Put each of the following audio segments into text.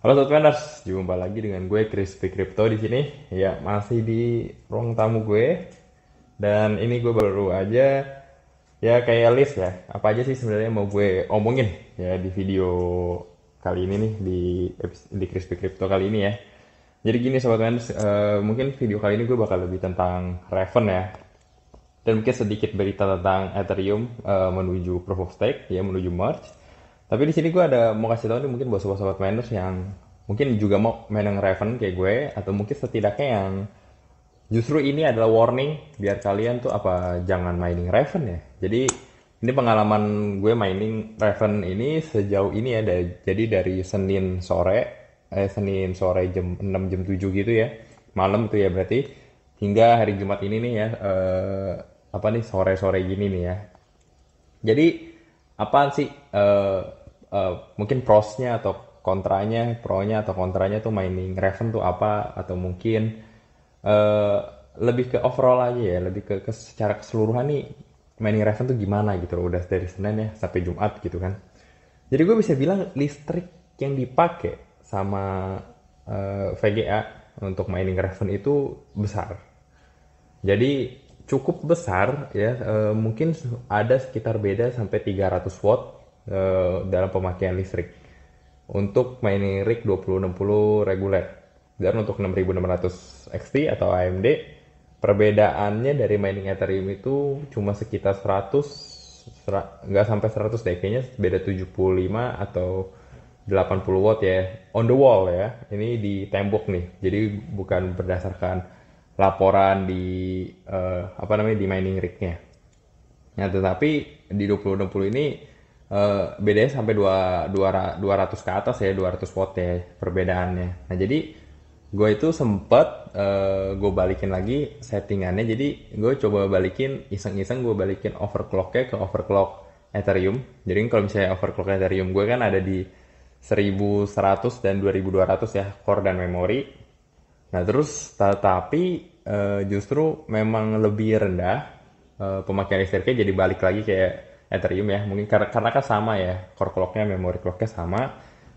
Halo Totmaners, jumpa lagi dengan gue Crispy Crypto di sini. Ya, masih di ruang tamu gue. Dan ini gue baru aja ya kayak list ya. Apa aja sih sebenarnya mau gue omongin ya di video kali ini nih di di Crispy Crypto kali ini ya. Jadi gini sobat Maners, uh, eh, mungkin video kali ini gue bakal lebih tentang Raven ya. Dan mungkin sedikit berita tentang Ethereum uh, menuju Proof of Stake, ya menuju Merge tapi di sini gue ada mau kasih tau nih mungkin buat sobat-sobat Mainers yang mungkin juga mau main yang Raven kayak gue atau mungkin setidaknya yang justru ini adalah warning biar kalian tuh apa jangan mining Raven ya. Jadi ini pengalaman gue mining Raven ini sejauh ini ya dari, jadi dari Senin sore eh Senin sore jam 6 jam 7 gitu ya. Malam tuh ya berarti hingga hari Jumat ini nih ya eh, apa nih sore-sore gini nih ya. Jadi apaan sih eh, uh, mungkin prosnya atau kontranya, pronya atau kontranya tuh mining Raven tuh apa atau mungkin uh, lebih ke overall aja ya, lebih ke, ke secara keseluruhan nih mining Raven tuh gimana gitu loh, udah dari Senin ya sampai Jumat gitu kan. Jadi gue bisa bilang listrik yang dipakai sama uh, eh, VGA untuk mining Raven itu besar. Jadi cukup besar ya, uh, mungkin ada sekitar beda sampai 300 watt Eh, dalam pemakaian listrik. Untuk mining rig 2060 reguler dan untuk 6600 XT atau AMD perbedaannya dari mining Ethereum itu cuma sekitar 100 nggak sampai 100 deh kayaknya beda 75 atau 80 watt ya on the wall ya ini di tembok nih jadi bukan berdasarkan laporan di uh, apa namanya di mining rignya nah tetapi di 2060 ini uh, bedanya sampai dua dua ratus ke atas ya 200 watt ya perbedaannya nah jadi gue itu sempet uh, eh, gue balikin lagi settingannya jadi gue coba balikin iseng-iseng gue balikin overclocknya ke overclock Ethereum jadi kalau misalnya overclock Ethereum gue kan ada di 1100 dan 2200 ya core dan memory nah terus tetapi uh, justru memang lebih rendah uh, pemakaian listriknya jadi balik lagi kayak Ethereum ya mungkin karena karena kan sama ya core clocknya memory clocknya sama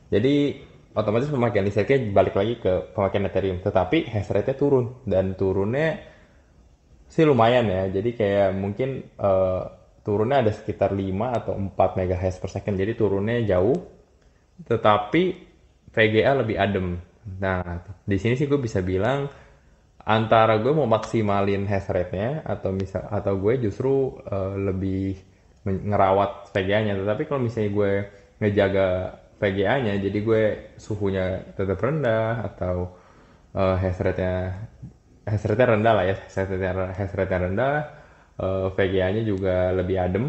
jadi otomatis pemakaian listriknya balik lagi ke pemakaian Ethereum tetapi hash rate-nya turun dan turunnya sih lumayan ya jadi kayak mungkin uh, turunnya ada sekitar 5 atau 4 MHz per second jadi turunnya jauh tetapi VGA lebih adem nah di sini sih gue bisa bilang antara gue mau maksimalin hash rate-nya atau misal atau gue justru uh, lebih ngerawat VGA-nya tetapi kalau misalnya gue ngejaga VGA-nya jadi gue suhunya tetap rendah atau uh, eh, hash rate-nya rendah lah ya hash nya rate-nya rendah uh, eh, VGA-nya juga lebih adem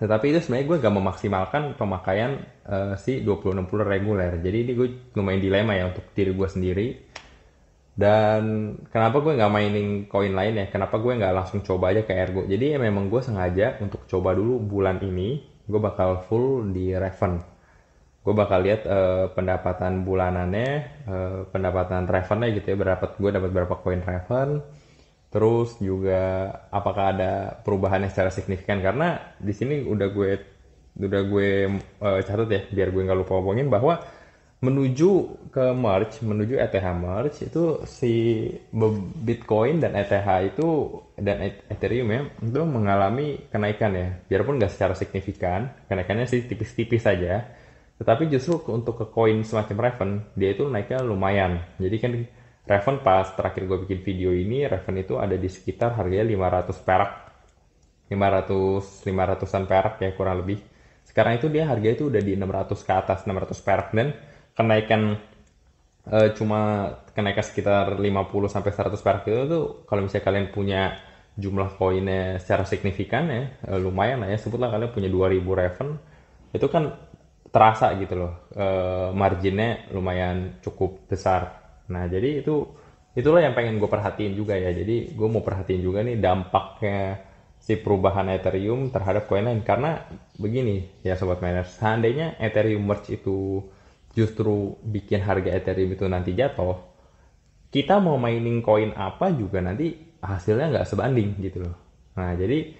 tetapi itu sebenarnya gue gak memaksimalkan pemakaian uh, si 2060 reguler jadi ini gue lumayan dilema ya untuk diri gue sendiri dan kenapa gue nggak mainin koin lain ya kenapa gue nggak langsung coba aja ke ergo jadi ya memang gue sengaja untuk coba dulu bulan ini gue bakal full di Raven gue bakal lihat uh, pendapatan bulanannya uh, pendapatan Ravennya gitu ya berapa gue dapat berapa koin Raven terus juga apakah ada perubahannya secara signifikan karena di sini udah gue udah gue uh, catat ya biar gue nggak lupa ngomongin bahwa menuju ke merge, menuju ETH merge itu si Bitcoin dan ETH itu dan e-, Ethereum ya itu mengalami kenaikan ya. Biarpun nggak secara signifikan, kenaikannya sih tipis-tipis saja. Tetapi justru untuk ke koin semacam Raven, dia itu naiknya lumayan. Jadi kan Raven pas terakhir gue bikin video ini, Raven itu ada di sekitar harganya 500 perak. 500 500-an perak ya kurang lebih. Sekarang itu dia harganya itu udah di 600 ke atas, 600 perak dan kenaikan uh, cuma kenaikan sekitar 50 sampai 100 perak itu tuh kalau misalnya kalian punya jumlah koinnya secara signifikan ya uh, lumayan lah ya sebutlah kalian punya 2000 Raven itu kan terasa gitu loh uh, marginnya lumayan cukup besar nah jadi itu itulah yang pengen gue perhatiin juga ya jadi gue mau perhatiin juga nih dampaknya si perubahan Ethereum terhadap koin lain karena begini ya sobat miners seandainya Ethereum merge itu justru bikin harga Ethereum itu nanti jatuh, kita mau mining koin apa juga nanti hasilnya nggak sebanding gitu loh. Nah jadi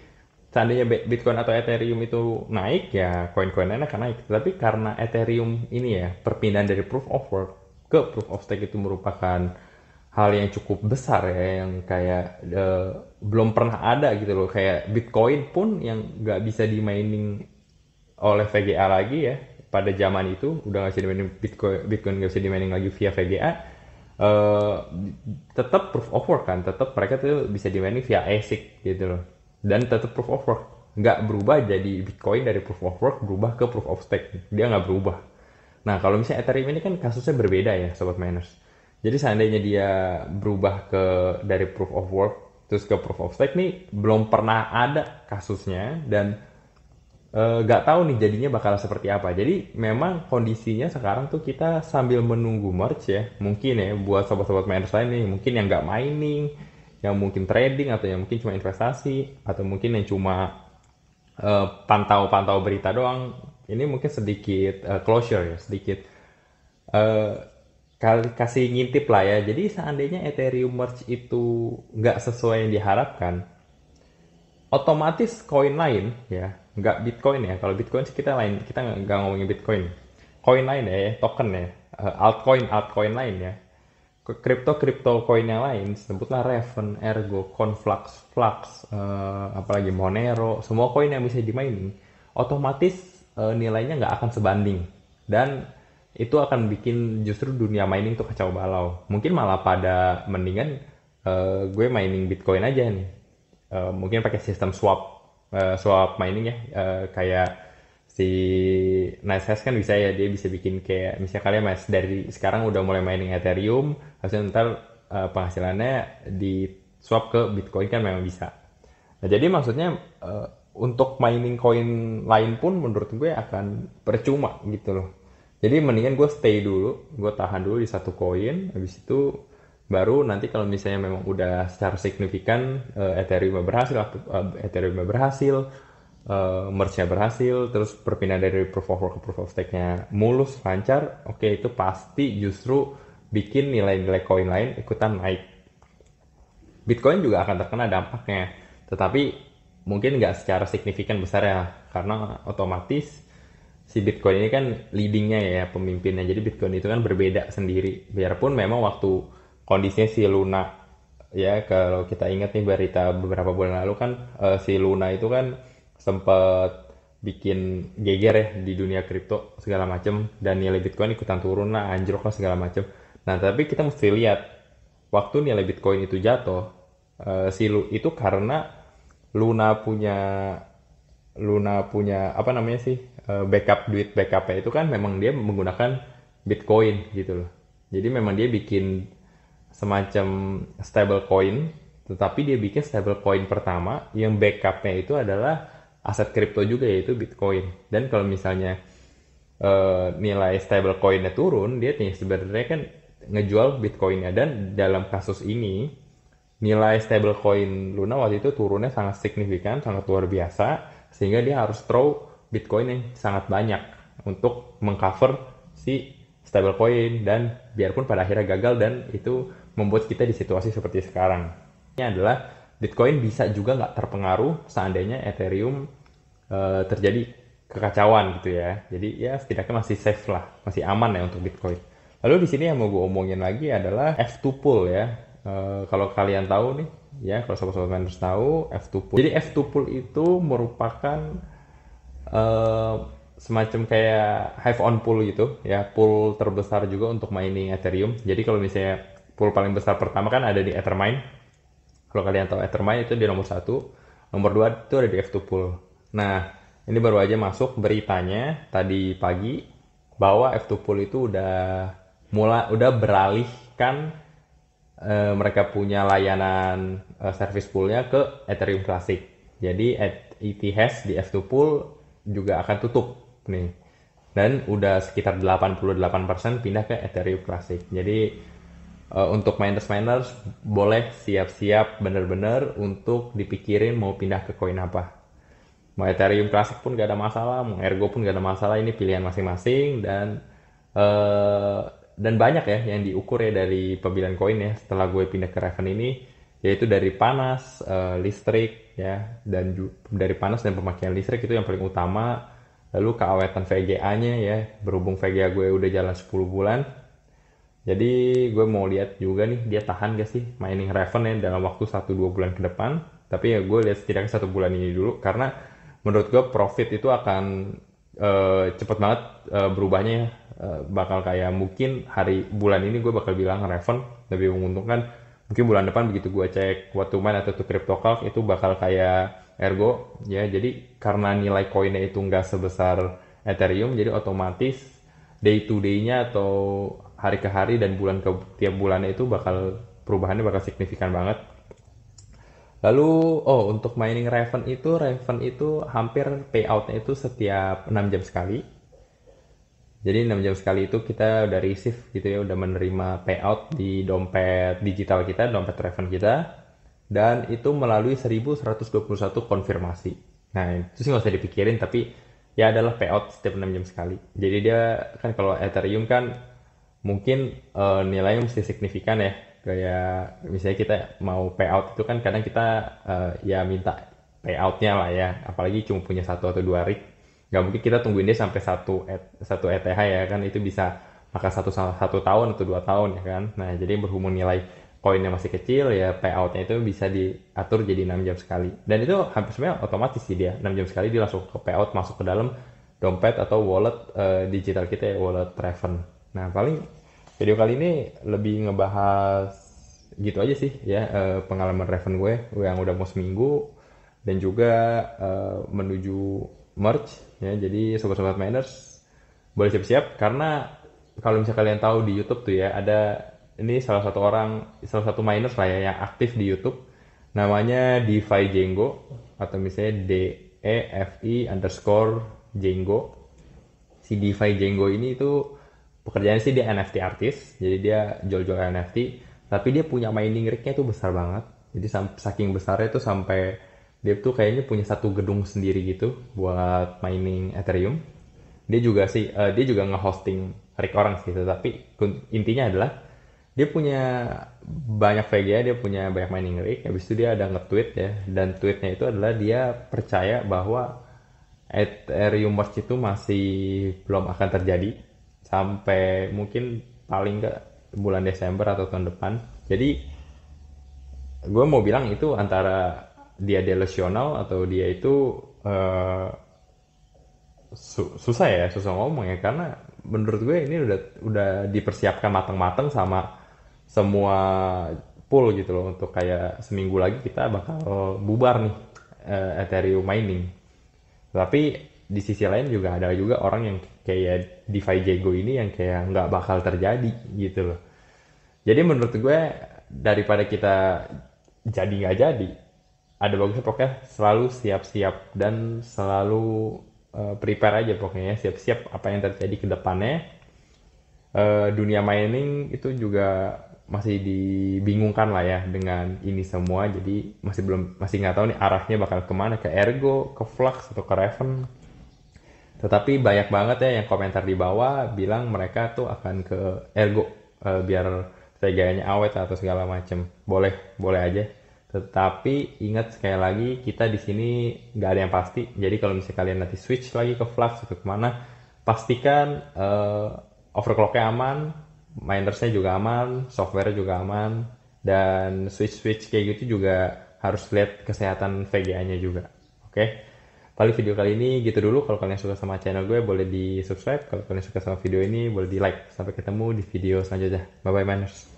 seandainya Bitcoin atau Ethereum itu naik ya koin-koin lain akan naik. Tapi karena Ethereum ini ya perpindahan dari proof of work ke proof of stake itu merupakan hal yang cukup besar ya yang kayak uh, belum pernah ada gitu loh kayak Bitcoin pun yang nggak bisa dimining oleh VGA lagi ya pada zaman itu udah nggak bisa dimainin Bitcoin Bitcoin nggak bisa dimainin lagi via VGA uh, eh, tetap proof of work kan tetap mereka tuh bisa dimainin via ASIC gitu loh dan tetap proof of work nggak berubah jadi Bitcoin dari proof of work berubah ke proof of stake dia nggak berubah nah kalau misalnya Ethereum ini kan kasusnya berbeda ya sobat miners jadi seandainya dia berubah ke dari proof of work terus ke proof of stake nih belum pernah ada kasusnya dan Eh, nggak uh, tahu nih jadinya bakal seperti apa. Jadi memang kondisinya sekarang tuh kita sambil menunggu merch ya, mungkin ya buat sobat-sobat miners lain nih, mungkin yang nggak mining, yang mungkin trading atau yang mungkin cuma investasi atau mungkin yang cuma eh, pantau-pantau berita doang. Ini mungkin sedikit uh, closure ya, sedikit kasih ngintip lah ya. Jadi seandainya Ethereum merch itu nggak sesuai yang diharapkan, otomatis koin lain ya nggak Bitcoin ya. Kalau Bitcoin sih kita lain, kita nggak ngomongin Bitcoin. Coin lain ya, token ya, eh, altcoin, altcoin lain ya. Kripto, kripto coin yang lain, sebutlah Raven, Ergo, Conflux, Flux, uh, apalagi Monero, semua koin yang bisa dimainin, otomatis uh, nilainya nggak akan sebanding. Dan itu akan bikin justru dunia mining tuh kacau balau. Mungkin malah pada mendingan uh, gue mining Bitcoin aja nih. Uh, mungkin pakai sistem swap Eh, swap mining ya uh, kayak si Nicehash kan bisa ya dia bisa bikin kayak misalnya kalian mas dari sekarang udah mulai mining Ethereum hasil ntar uh, penghasilannya di swap ke Bitcoin kan memang bisa nah jadi maksudnya uh, untuk mining coin lain pun menurut gue akan percuma gitu loh jadi mendingan gue stay dulu gue tahan dulu di satu koin habis itu baru nanti kalau misalnya memang udah secara signifikan uh, Ethereum berhasil uh, Ethereum berhasil uh, merge-nya berhasil terus perpindahan dari proof of work ke proof of stake-nya mulus lancar oke okay, itu pasti justru bikin nilai-nilai koin lain ikutan naik Bitcoin juga akan terkena dampaknya tetapi mungkin nggak secara signifikan besar ya karena otomatis si Bitcoin ini kan leadingnya ya pemimpinnya jadi Bitcoin itu kan berbeda sendiri biarpun memang waktu kondisinya si Luna ya kalau kita ingat nih berita beberapa bulan lalu kan uh, si Luna itu kan sempat bikin geger ya di dunia kripto segala macem dan nilai Bitcoin ikutan turun lah anjlok lah segala macem. Nah tapi kita mesti lihat waktu nilai Bitcoin itu jatuh uh, si Lu itu karena Luna punya Luna punya apa namanya sih eh, backup duit backupnya itu kan memang dia menggunakan Bitcoin gitu loh. Jadi memang dia bikin semacam stable coin, tetapi dia bikin stable coin pertama yang backupnya itu adalah aset kripto juga yaitu Bitcoin. Dan kalau misalnya uh, nilai stable coinnya turun, dia sebenarnya kan ngejual Bitcoinnya dan dalam kasus ini nilai stable coin Luna waktu itu turunnya sangat signifikan, sangat luar biasa sehingga dia harus throw Bitcoin yang sangat banyak untuk mengcover si stablecoin dan biarpun pada akhirnya gagal dan itu membuat kita di situasi seperti sekarang. Ini adalah Bitcoin bisa juga nggak terpengaruh seandainya Ethereum uh, terjadi kekacauan gitu ya. Jadi ya setidaknya masih safe lah, masih aman ya untuk Bitcoin. Lalu di sini yang mau gue omongin lagi adalah F2 pool ya. E, kalau kalian tahu nih, ya kalau sobat-sobat miners tahu F2 pool. Jadi F2 pool itu merupakan e, semacam kayak have on pool gitu ya pool terbesar juga untuk mining Ethereum jadi kalau misalnya pool paling besar pertama kan ada di Ethermine kalau kalian tahu Ethermine itu di nomor satu nomor dua itu ada di F2 pool nah ini baru aja masuk beritanya tadi pagi bahwa F2 pool itu udah mulai udah kan e, mereka punya layanan e, service poolnya ke Ethereum Classic jadi ETH di F2 pool juga akan tutup nih dan udah sekitar 88% pindah ke Ethereum Classic jadi uh, untuk miners-miners boleh siap-siap bener-bener untuk dipikirin mau pindah ke koin apa mau Ethereum Classic pun gak ada masalah mau Ergo pun gak ada masalah ini pilihan masing-masing dan uh, dan banyak ya yang diukur ya dari pembelian koin ya setelah gue pindah ke Raven ini yaitu dari panas, uh, listrik ya dan dari panas dan pemakaian listrik itu yang paling utama lalu keawetan VGA-nya ya berhubung VGA gue udah jalan 10 bulan jadi gue mau lihat juga nih dia tahan gak sih mining Raven ya dalam waktu 1-2 bulan ke depan tapi ya gue lihat setidaknya satu bulan ini dulu karena menurut gue profit itu akan uh, cepet banget uh, berubahnya uh, bakal kayak mungkin hari bulan ini gue bakal bilang Raven lebih menguntungkan mungkin bulan depan begitu gue cek what to mine atau to crypto itu bakal kayak Ergo ya jadi karena nilai koinnya itu nggak sebesar Ethereum jadi otomatis day to day-nya atau hari ke hari dan bulan ke tiap bulannya itu bakal perubahannya bakal signifikan banget. Lalu oh untuk mining Raven itu Raven itu hampir payoutnya itu setiap 6 jam sekali. Jadi 6 jam sekali itu kita udah receive gitu ya udah menerima payout di dompet digital kita, dompet Raven kita dan itu melalui 1121 konfirmasi. Nah, itu sih nggak usah dipikirin, tapi ya adalah payout setiap 6 jam sekali. Jadi dia kan kalau Ethereum kan mungkin uh, nilainya mesti signifikan ya. Kayak misalnya kita mau payout itu kan kadang kita uh, ya minta payoutnya lah ya. Apalagi cuma punya satu atau dua rig. Nggak mungkin kita tungguin dia sampai satu, et, satu ETH ya kan. Itu bisa maka satu, satu tahun atau dua tahun ya kan. Nah jadi berhubung nilai koinnya masih kecil ya payoutnya itu bisa diatur jadi 6 jam sekali dan itu hampir semuanya otomatis sih dia 6 jam sekali dia langsung ke payout masuk ke dalam dompet atau wallet uh, digital kita ya wallet Raven nah paling video kali ini lebih ngebahas gitu aja sih ya uh, pengalaman Raven gue yang udah mau seminggu dan juga uh, menuju merch ya jadi sobat-sobat miners boleh siap-siap karena kalau misalnya kalian tahu di YouTube tuh ya ada ini salah satu orang salah satu miners lah ya yang aktif di YouTube namanya DeFi Jengo atau misalnya D E F I underscore Jengo. si DeFi Jengo ini itu pekerjaannya sih dia NFT artis jadi dia jual-jual NFT tapi dia punya mining rignya tuh besar banget jadi saking besarnya itu sampai dia tuh kayaknya punya satu gedung sendiri gitu buat mining Ethereum dia juga sih uh, dia juga ngehosting rig orang sih tapi intinya adalah dia punya banyak VGA, ya, dia punya banyak mining rig. Habis itu dia ada nge-tweet ya, dan tweetnya itu adalah dia percaya bahwa Ethereum Merge itu masih belum akan terjadi sampai mungkin paling ke bulan Desember atau tahun depan. Jadi gue mau bilang itu antara dia delusional atau dia itu uh, su susah ya susah ngomong ya karena menurut gue ini udah udah dipersiapkan matang-matang sama semua pool gitu loh untuk kayak seminggu lagi kita bakal bubar nih uh, Ethereum mining. Tapi di sisi lain juga ada juga orang yang kayak DeFi Jago ini yang kayak nggak bakal terjadi gitu loh. Jadi menurut gue daripada kita jadi nggak jadi, ada bagusnya pokoknya selalu siap-siap dan selalu uh, prepare aja pokoknya ya. siap-siap apa yang terjadi ke depannya. Uh, dunia mining itu juga masih dibingungkan lah ya dengan ini semua jadi masih belum masih nggak tahu nih arahnya bakal kemana ke Ergo ke Flux atau ke Raven tetapi banyak banget ya yang komentar di bawah bilang mereka tuh akan ke Ergo e, biar teganya awet atau segala macem boleh boleh aja tetapi ingat sekali lagi kita di sini nggak ada yang pasti jadi kalau misalnya kalian nanti switch lagi ke Flux atau kemana pastikan e, overclocknya aman minersnya juga aman, software juga aman, dan switch-switch kayak gitu juga harus lihat kesehatan VGA-nya juga. Oke. Okay? Paling video kali ini gitu dulu. Kalau kalian suka sama channel gue boleh di subscribe. Kalau kalian suka sama video ini boleh di like. Sampai ketemu di video selanjutnya. Bye bye miners.